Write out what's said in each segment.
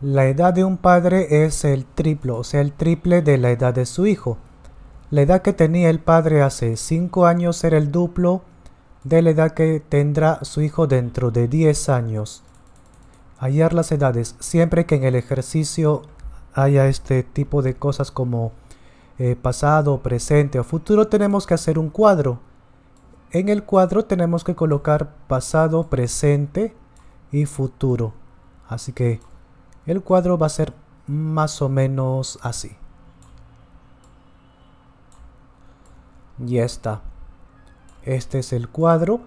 La edad de un padre es el triplo, o sea, el triple de la edad de su hijo. La edad que tenía el padre hace 5 años era el duplo de la edad que tendrá su hijo dentro de 10 años. Hallar las edades, siempre que en el ejercicio haya este tipo de cosas como eh, pasado, presente o futuro, tenemos que hacer un cuadro. En el cuadro tenemos que colocar pasado, presente y futuro. Así que el cuadro va a ser más o menos así. Ya está. Este es el cuadro.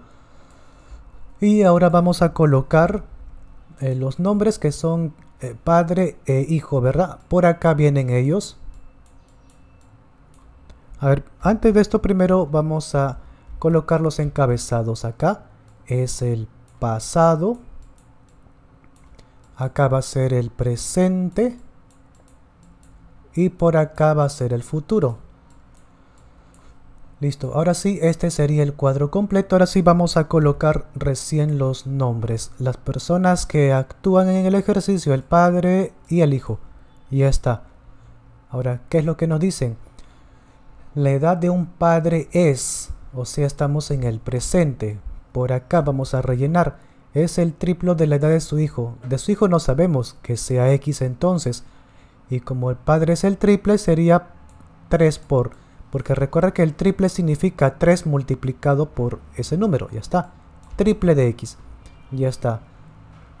Y ahora vamos a colocar eh, los nombres que son eh, padre e hijo, ¿verdad? Por acá vienen ellos. A ver, antes de esto primero vamos a colocar los encabezados acá. Es el pasado acá va a ser el presente y por acá va a ser el futuro. Listo, ahora sí, este sería el cuadro completo. Ahora sí vamos a colocar recién los nombres. Las personas que actúan en el ejercicio, el padre y el hijo. Y ya está. Ahora, ¿qué es lo que nos dicen? La edad de un padre es, o sea, estamos en el presente. Por acá vamos a rellenar es el triplo de la edad de su hijo. De su hijo no sabemos que sea x entonces. Y como el padre es el triple, sería 3 por... Porque recuerda que el triple significa 3 multiplicado por ese número. Ya está. Triple de x. Ya está.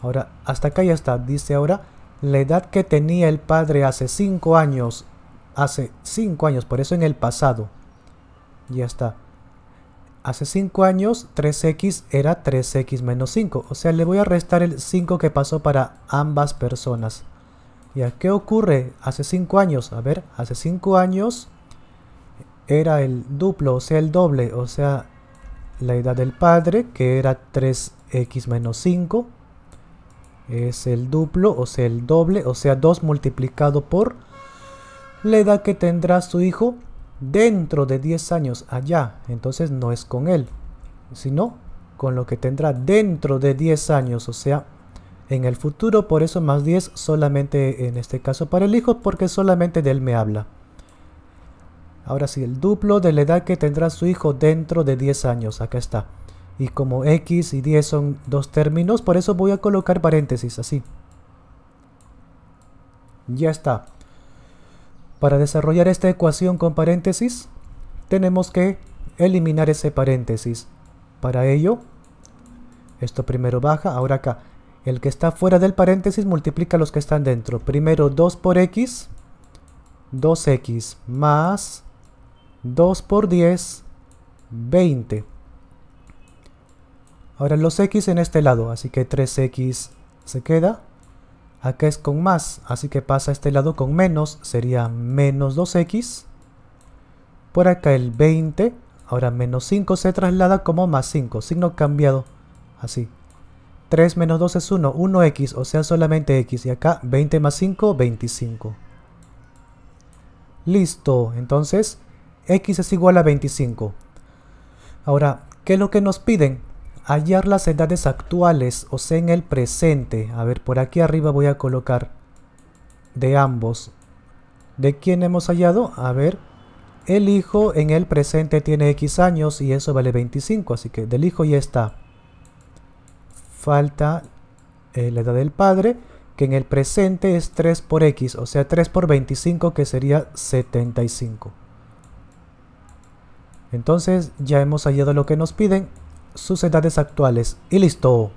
Ahora, hasta acá ya está. Dice ahora, la edad que tenía el padre hace 5 años. Hace 5 años, por eso en el pasado. Ya está. Hace 5 años 3x era 3x menos 5. O sea, le voy a restar el 5 que pasó para ambas personas. ¿Y a qué ocurre hace 5 años? A ver, hace 5 años era el duplo, o sea, el doble. O sea, la edad del padre, que era 3x menos 5. Es el duplo, o sea, el doble, o sea, 2 multiplicado por la edad que tendrá su hijo, dentro de 10 años allá, entonces no es con él, sino con lo que tendrá dentro de 10 años, o sea, en el futuro, por eso más 10 solamente en este caso para el hijo, porque solamente de él me habla. Ahora sí, el duplo de la edad que tendrá su hijo dentro de 10 años, acá está. Y como x y 10 son dos términos, por eso voy a colocar paréntesis, así. Ya está. Para desarrollar esta ecuación con paréntesis, tenemos que eliminar ese paréntesis. Para ello, esto primero baja, ahora acá. El que está fuera del paréntesis multiplica los que están dentro. Primero 2 por x, 2x más 2 por 10, 20. Ahora los x en este lado, así que 3x se queda. Acá es con más, así que pasa a este lado con menos, sería menos 2x. Por acá el 20, ahora menos 5 se traslada como más 5, signo cambiado, así. 3 menos 2 es 1, 1x, o sea solamente x, y acá 20 más 5, 25. Listo, entonces x es igual a 25. Ahora, ¿qué es lo que nos piden? hallar las edades actuales, o sea, en el presente. A ver, por aquí arriba voy a colocar de ambos. ¿De quién hemos hallado? A ver, el hijo en el presente tiene X años y eso vale 25, así que del hijo ya está. Falta eh, la edad del padre, que en el presente es 3 por X, o sea 3 por 25 que sería 75. Entonces ya hemos hallado lo que nos piden, sus edades actuales y listo.